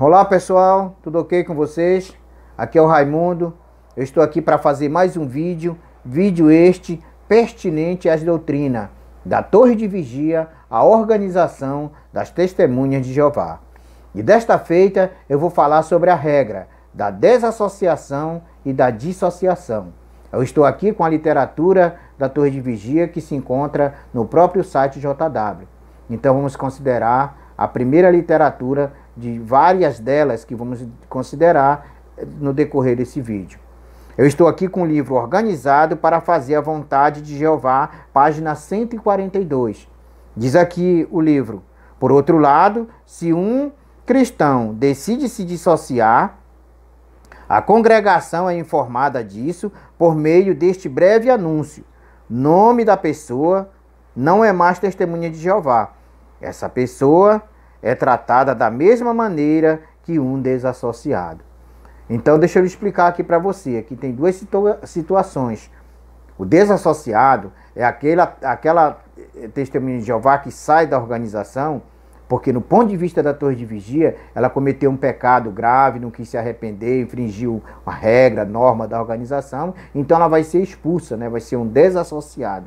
Olá pessoal, tudo ok com vocês? Aqui é o Raimundo, eu estou aqui para fazer mais um vídeo, vídeo este pertinente às doutrinas da Torre de Vigia, a organização das testemunhas de Jeová. E desta feita eu vou falar sobre a regra da desassociação e da dissociação. Eu estou aqui com a literatura da Torre de Vigia que se encontra no próprio site JW. Então vamos considerar a primeira literatura de várias delas que vamos considerar eh, no decorrer desse vídeo. Eu estou aqui com o livro Organizado para Fazer a Vontade de Jeová, página 142. Diz aqui o livro: Por outro lado, se um cristão decide se dissociar, a congregação é informada disso por meio deste breve anúncio. Nome da pessoa não é mais testemunha de Jeová. Essa pessoa é tratada da mesma maneira que um desassociado. Então, deixa eu explicar aqui para você. Aqui tem duas situa situações. O desassociado é aquele, aquela eh, testemunha de Jeová que sai da organização, porque, no ponto de vista da torre de vigia, ela cometeu um pecado grave, não quis se arrepender, infringiu a regra, a norma da organização, então ela vai ser expulsa, né? vai ser um desassociado.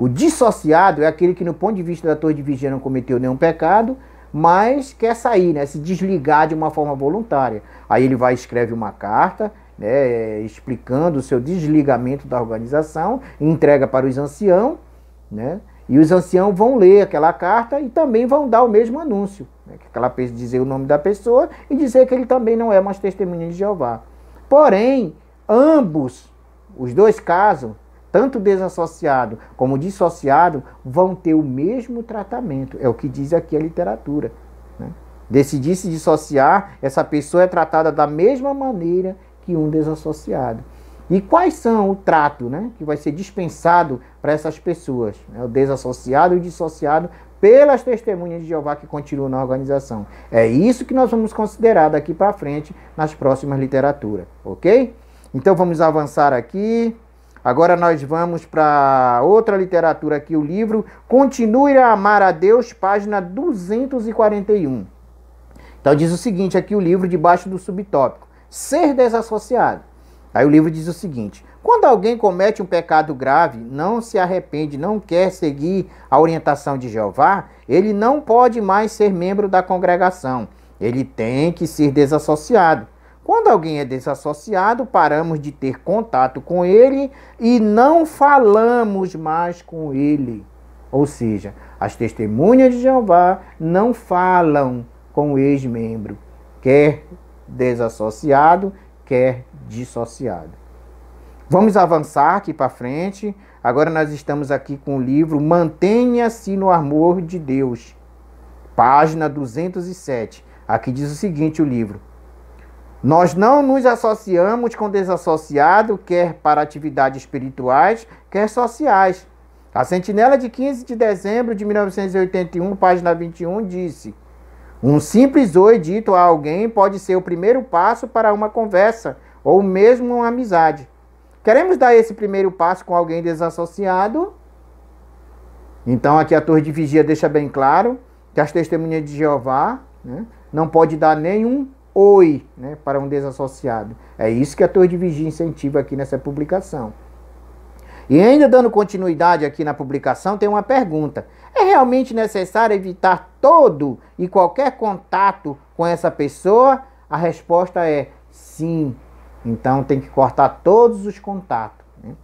O dissociado é aquele que, no ponto de vista da torre de vigia, não cometeu nenhum pecado, mas quer sair, né? Se desligar de uma forma voluntária. Aí ele vai escreve uma carta, né, explicando o seu desligamento da organização, entrega para os anciãos, né? E os anciãos vão ler aquela carta e também vão dar o mesmo anúncio, né, que aquela dizer o nome da pessoa e dizer que ele também não é mais testemunha de Jeová. Porém, ambos, os dois casos, tanto desassociado como dissociado, vão ter o mesmo tratamento. É o que diz aqui a literatura. Né? Decidir se dissociar, essa pessoa é tratada da mesma maneira que um desassociado. E quais são o trato né, que vai ser dispensado para essas pessoas? Né, o desassociado e o dissociado pelas testemunhas de Jeová que continuam na organização. É isso que nós vamos considerar daqui para frente nas próximas literaturas, ok? Então vamos avançar aqui. Agora nós vamos para outra literatura aqui, o livro Continue a Amar a Deus, página 241. Então diz o seguinte aqui o livro, debaixo do subtópico, Ser Desassociado. Aí o livro diz o seguinte, quando alguém comete um pecado grave, não se arrepende, não quer seguir a orientação de Jeová, ele não pode mais ser membro da congregação. Ele tem que ser desassociado. Quando alguém é desassociado, paramos de ter contato com ele e não falamos mais com ele. Ou seja, as testemunhas de Jeová não falam com o ex-membro, quer desassociado, quer dissociado. Vamos avançar aqui para frente. Agora nós estamos aqui com o livro Mantenha-se no amor de Deus, página 207. Aqui diz o seguinte: o livro. Nós não nos associamos com desassociado, quer para atividades espirituais, quer sociais. A Sentinela de 15 de dezembro de 1981, página 21, disse: Um simples oi dito a alguém pode ser o primeiro passo para uma conversa ou mesmo uma amizade. Queremos dar esse primeiro passo com alguém desassociado? Então, aqui a Torre de Vigia deixa bem claro que as testemunhas de Jeová né, não pode dar nenhum OI né, para um desassociado. É isso que a Torre de Vigia incentiva aqui nessa publicação. E ainda dando continuidade aqui na publicação, tem uma pergunta. É realmente necessário evitar todo e qualquer contato com essa pessoa? A resposta é sim. Então tem que cortar todos os contatos. Né?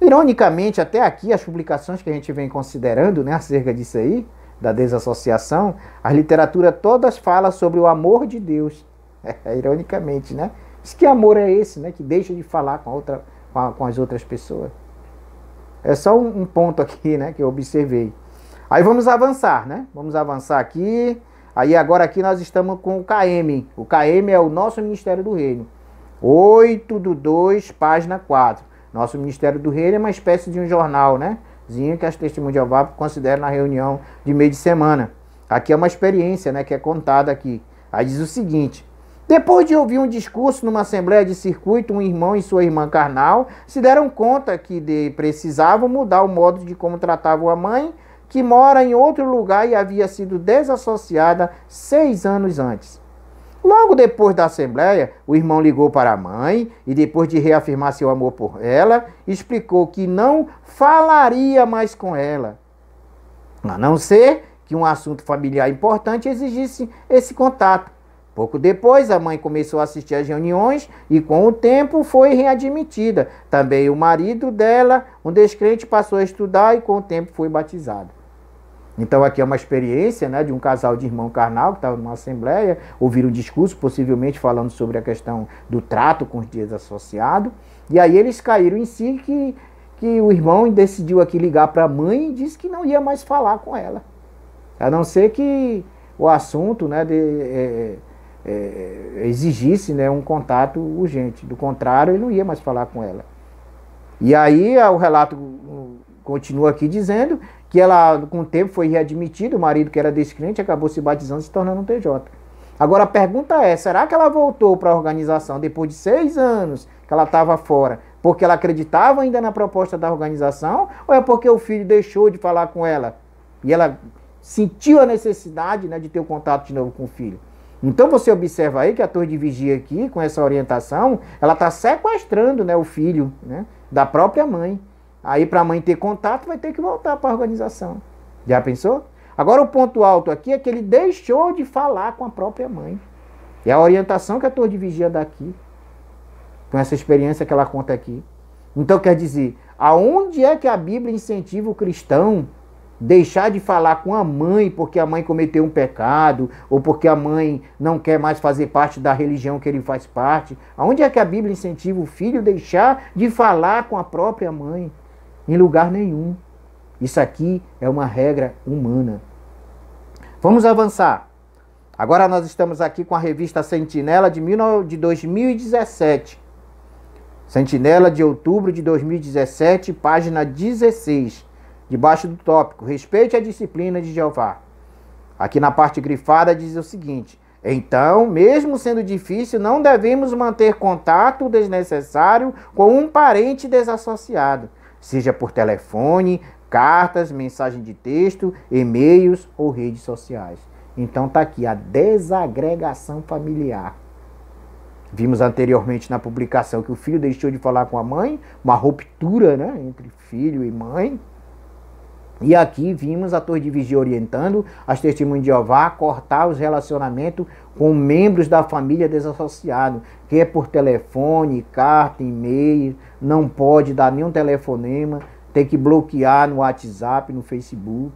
Ironicamente, até aqui, as publicações que a gente vem considerando né, acerca disso aí, da desassociação, a literatura todas fala sobre o amor de Deus. Ironicamente, né? Mas que amor é esse, né? Que deixa de falar com, outra, com, a, com as outras pessoas. É só um, um, ponto aqui, né? Que eu observei. Aí vamos avançar, né? Vamos avançar aqui. Aí agora aqui nós estamos com o KM. O KM é o nosso Ministério do Reino. 8 do 2, página 4. Nosso Ministério do Reino é uma espécie de um jornal, né? Zinho que as testemunhas de Jeová consideram na reunião de meio de semana. Aqui é uma experiência, né? Que é contada aqui. Aí diz o seguinte: depois de ouvir um discurso numa assembleia de circuito, um irmão e sua irmã carnal se deram conta que de, precisavam mudar o modo de como tratavam a mãe, que mora em outro lugar e havia sido desassociada seis anos antes. Logo depois da assembleia, o irmão ligou para a mãe e, depois de reafirmar seu amor por ela, explicou que não falaria mais com ela, a não ser que um assunto familiar importante exigisse esse contato. Pouco depois, a mãe começou a assistir às reuniões e, com o tempo, foi readmitida. Também o marido dela, um descrente, passou a estudar e, com o tempo, foi batizado. Então, aqui é uma experiência né, de um casal de irmão carnal que estava numa assembleia, ouviram um discurso, possivelmente falando sobre a questão do trato com os dias associados. E aí eles caíram em si que, que o irmão decidiu aqui ligar para a mãe e disse que não ia mais falar com ela. A não ser que o assunto né, de, é, é, é, exigisse né, um contato urgente. Do contrário, ele não ia mais falar com ela. E aí o relato continua aqui dizendo que ela, com o tempo, foi readmitida, o marido que era descrente acabou se batizando e se tornando um TJ. Agora a pergunta é: será que ela voltou para a organização depois de seis anos que ela estava fora? Porque ela acreditava ainda na proposta da organização? Ou é porque o filho deixou de falar com ela? E ela sentiu a necessidade né, de ter o um contato de novo com o filho? Então você observa aí que a torre de vigia aqui, com essa orientação, ela está sequestrando né, o filho né, da própria mãe. Aí para a mãe ter contato, vai ter que voltar para a organização. Já pensou? Agora o ponto alto aqui é que ele deixou de falar com a própria mãe. É a orientação que a torre de vigia dá aqui, com essa experiência que ela conta aqui. Então quer dizer, aonde é que a Bíblia incentiva o cristão deixar de falar com a mãe porque a mãe cometeu um pecado ou porque a mãe não quer mais fazer parte da religião que ele faz parte. Aonde é que a Bíblia incentiva o filho a deixar de falar com a própria mãe? Em lugar nenhum. Isso aqui é uma regra humana. Vamos avançar. Agora nós estamos aqui com a revista Sentinela de 2017. Sentinela de outubro de 2017, página 16 debaixo do tópico Respeite a disciplina de Jeová. Aqui na parte grifada diz o seguinte: Então, mesmo sendo difícil, não devemos manter contato desnecessário com um parente desassociado, seja por telefone, cartas, mensagem de texto, e-mails ou redes sociais. Então tá aqui a desagregação familiar. Vimos anteriormente na publicação que o filho deixou de falar com a mãe, uma ruptura, né, entre filho e mãe. E aqui vimos a Torre de Vigia orientando as testemunhas de Jeová a cortar os relacionamentos com membros da família desassociado, que é por telefone, carta, e-mail, não pode dar nenhum telefonema, tem que bloquear no WhatsApp, no Facebook.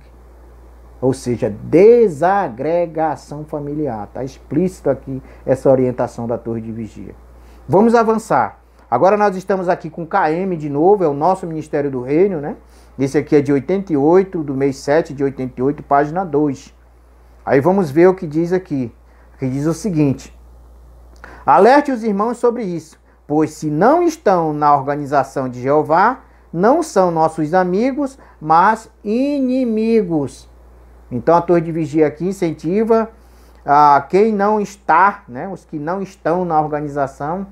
Ou seja, desagregação familiar. Está explícito aqui essa orientação da Torre de Vigia. Vamos avançar. Agora nós estamos aqui com KM de novo, é o nosso Ministério do Reino, né? Esse aqui é de 88, do mês 7 de 88, página 2. Aí vamos ver o que diz aqui. Que diz o seguinte: Alerte os irmãos sobre isso, pois se não estão na organização de Jeová, não são nossos amigos, mas inimigos. Então a torre de vigia aqui incentiva a ah, quem não está, né, os que não estão na organização,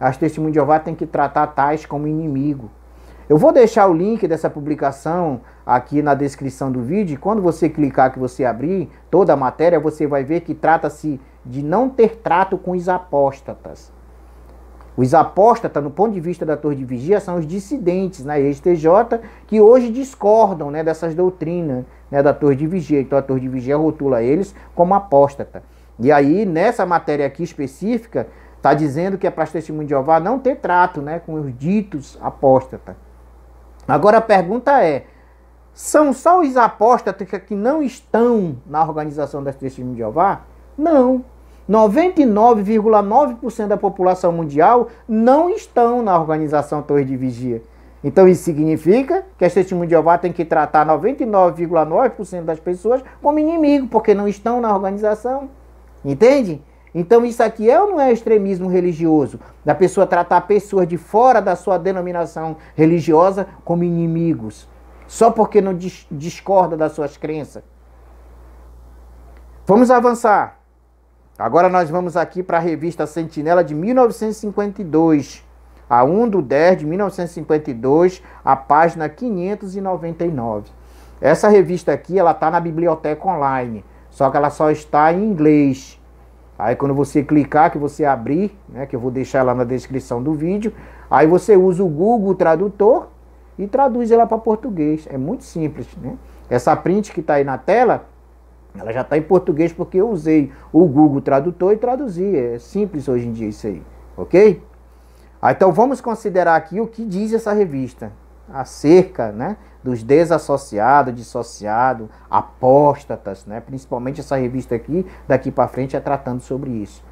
as testemunhas de Jeová têm que tratar tais como inimigo. Eu vou deixar o link dessa publicação aqui na descrição do vídeo. Quando você clicar que você abrir toda a matéria, você vai ver que trata-se de não ter trato com os apóstatas. Os apóstatas, no ponto de vista da Torre de Vigia, são os dissidentes na né, STJ que hoje discordam né, dessas doutrinas né, da Torre de Vigia. Então a Torre de Vigia rotula eles como apóstata. E aí, nessa matéria aqui específica, está dizendo que é para testemunho de Jeová não ter trato né, com os ditos apóstatas. Agora a pergunta é: são só os apóstatos que não estão na organização das testemunhas de Jeová? Não. 99,9% da população mundial não estão na organização Torre de Vigia. Então isso significa que a Testemunha de Jeová tem que tratar 99,9% das pessoas como inimigo, porque não estão na organização. Entende? Então isso aqui é ou não é extremismo religioso? Da pessoa tratar pessoas de fora da sua denominação religiosa como inimigos, só porque não dis discorda das suas crenças. Vamos avançar. Agora nós vamos aqui para a revista Sentinela de 1952, a 1 do 10 de 1952, a página 599. Essa revista aqui, ela está na biblioteca online, só que ela só está em inglês. Aí quando você clicar, que você abrir, né, que eu vou deixar lá na descrição do vídeo, aí você usa o Google Tradutor e traduz ela para português. É muito simples, né? Essa print que está aí na tela, ela já está em português porque eu usei o Google Tradutor e traduzi. É simples hoje em dia isso aí, ok? Ah, então vamos considerar aqui o que diz essa revista acerca né, dos desassociados, dissociados, apóstatas, né, principalmente essa revista aqui, daqui para frente é tratando sobre isso.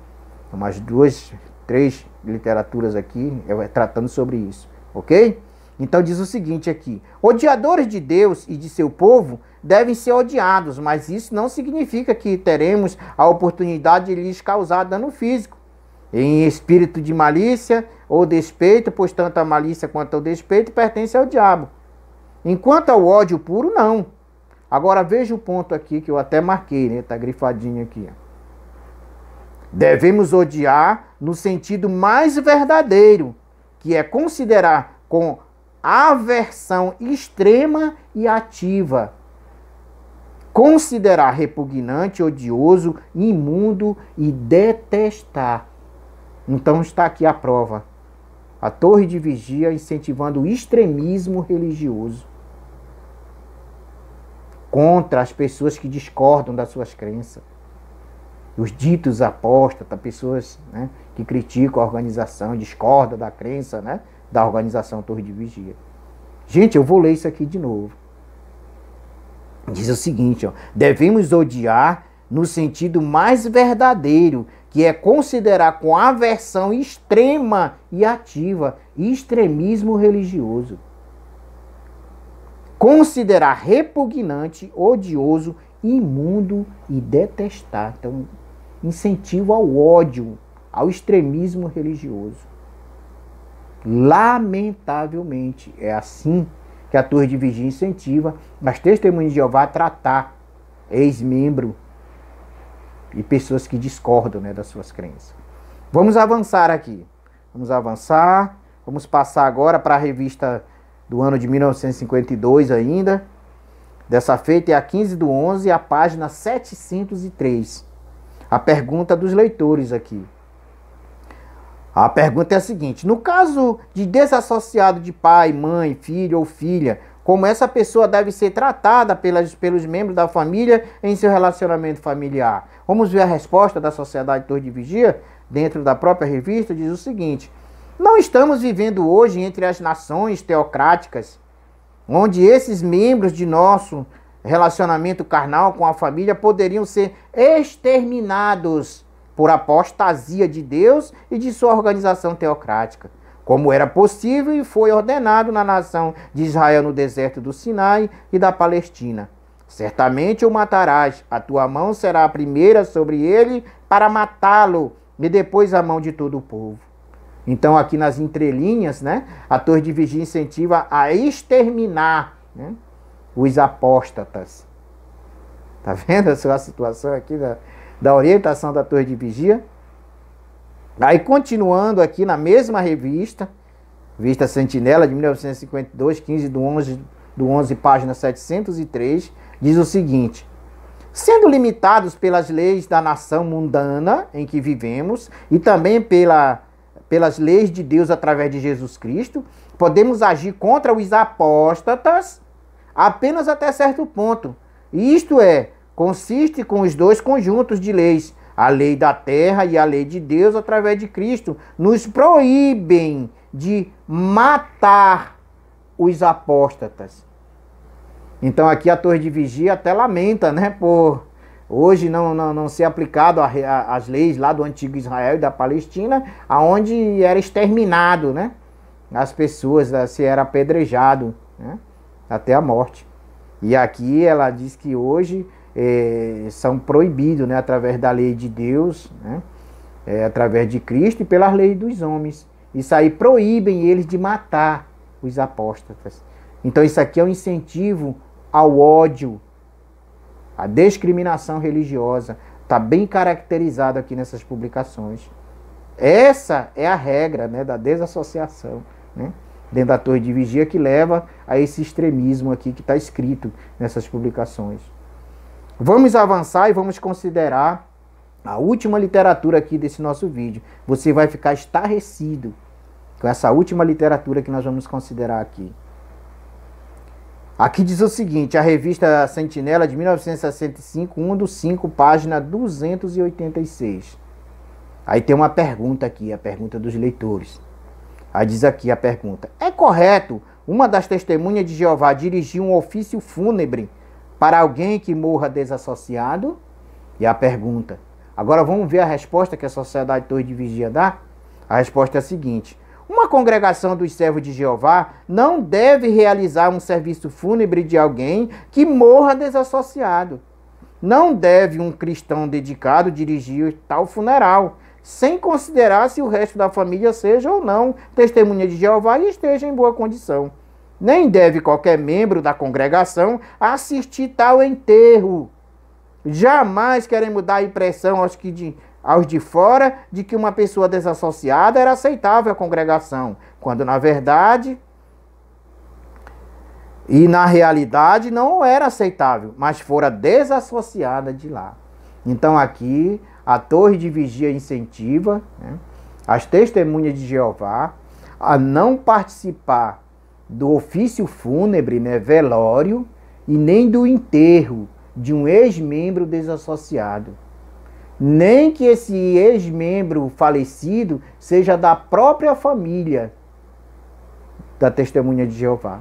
Mais duas, três literaturas aqui é, é tratando sobre isso, ok? Então diz o seguinte aqui: odiadores de Deus e de seu povo devem ser odiados, mas isso não significa que teremos a oportunidade de lhes causar dano físico em espírito de malícia ou despeito, pois tanto a malícia quanto o despeito pertence ao diabo. Enquanto ao ódio puro, não. Agora veja o ponto aqui que eu até marquei, né? Tá grifadinho aqui. Devemos odiar no sentido mais verdadeiro, que é considerar com aversão extrema e ativa. Considerar repugnante, odioso, imundo e detestar. Então está aqui a prova. A torre de vigia incentivando o extremismo religioso contra as pessoas que discordam das suas crenças. Os ditos apóstatas, pessoas né, que criticam a organização, discordam da crença né, da organização Torre de Vigia. Gente, eu vou ler isso aqui de novo. Diz o seguinte: ó, devemos odiar no sentido mais verdadeiro que é considerar com aversão extrema e ativa extremismo religioso. Considerar repugnante, odioso, imundo e detestar. Então, incentivo ao ódio, ao extremismo religioso. Lamentavelmente, é assim que a Torre de Vigia incentiva as testemunhas de Jeová a tratar ex-membro e pessoas que discordam né, das suas crenças. Vamos avançar aqui. Vamos avançar. Vamos passar agora para a revista do ano de 1952 ainda. Dessa feita é a 15 do 11, a página 703. A pergunta dos leitores aqui. A pergunta é a seguinte: no caso de desassociado de pai, mãe, filho ou filha, como essa pessoa deve ser tratada pelas, pelos membros da família em seu relacionamento familiar. Vamos ver a resposta da Sociedade Torre de Vigia, dentro da própria revista, diz o seguinte: Não estamos vivendo hoje entre as nações teocráticas, onde esses membros de nosso relacionamento carnal com a família poderiam ser exterminados por apostasia de Deus e de sua organização teocrática como era possível e foi ordenado na nação de Israel no deserto do Sinai e da Palestina. Certamente o matarás, a tua mão será a primeira sobre ele para matá-lo, e depois a mão de todo o povo. Então, aqui nas entrelinhas, né, a torre de vigia incentiva a exterminar né, os apóstatas. Tá vendo a sua situação aqui da, da orientação da torre de vigia? Aí, continuando aqui na mesma revista, Vista Sentinela, de 1952, 15 do 11, do 11 página 703, diz o seguinte: Sendo limitados pelas leis da nação mundana em que vivemos e também pela, pelas leis de Deus através de Jesus Cristo, podemos agir contra os apóstatas apenas até certo ponto. Isto é, consiste com os dois conjuntos de leis a lei da terra e a lei de Deus, através de Cristo, nos proíbem de matar os apóstatas. Então aqui a torre de vigia até lamenta, né, por hoje não, não, não ser aplicado às leis lá do antigo Israel e da Palestina, aonde era exterminado, né, as pessoas, né, se era apedrejado, né, até a morte. E aqui ela diz que hoje é, são proibidos né, através da lei de Deus, né, é, através de Cristo e pelas leis dos homens. Isso aí proíbem eles de matar os apóstatas. Então isso aqui é um incentivo ao ódio, à discriminação religiosa. Está bem caracterizado aqui nessas publicações. Essa é a regra né, da desassociação né, dentro da torre de vigia que leva a esse extremismo aqui que está escrito nessas publicações. Vamos avançar e vamos considerar a última literatura aqui desse nosso vídeo. Você vai ficar estarrecido com essa última literatura que nós vamos considerar aqui. Aqui diz o seguinte, a revista Sentinela de 1965, 1 do 5, página 286. Aí tem uma pergunta aqui, a pergunta dos leitores. Aí diz aqui a pergunta: É correto uma das testemunhas de Jeová dirigir um ofício fúnebre para alguém que morra desassociado? E a pergunta. Agora vamos ver a resposta que a Sociedade Torre de Vigia dá? A resposta é a seguinte: Uma congregação dos servos de Jeová não deve realizar um serviço fúnebre de alguém que morra desassociado. Não deve um cristão dedicado dirigir tal funeral, sem considerar se o resto da família seja ou não testemunha de Jeová e esteja em boa condição. Nem deve qualquer membro da congregação assistir tal enterro. Jamais queremos dar a impressão aos, que de, aos de fora de que uma pessoa desassociada era aceitável à congregação, quando na verdade e na realidade não era aceitável, mas fora desassociada de lá. Então aqui a torre de vigia incentiva né, as testemunhas de Jeová a não participar do ofício fúnebre, né, velório, e nem do enterro de um ex-membro desassociado. Nem que esse ex-membro falecido seja da própria família da testemunha de Jeová.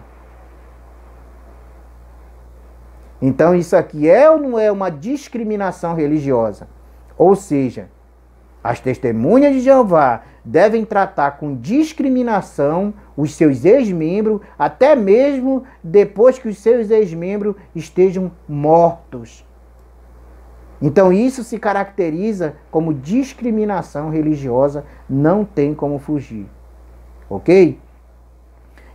Então, isso aqui é ou não é uma discriminação religiosa? Ou seja, as testemunhas de Jeová devem tratar com discriminação os seus ex-membros, até mesmo depois que os seus ex-membros estejam mortos. Então, isso se caracteriza como discriminação religiosa, não tem como fugir. Ok?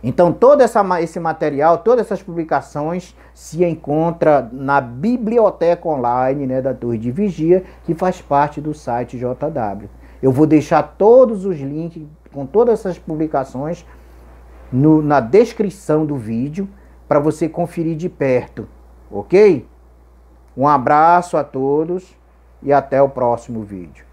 Então, todo essa, esse material, todas essas publicações se encontra na biblioteca online né, da Torre de Vigia, que faz parte do site JW. Eu vou deixar todos os links com todas essas publicações no, na descrição do vídeo para você conferir de perto, ok? Um abraço a todos e até o próximo vídeo.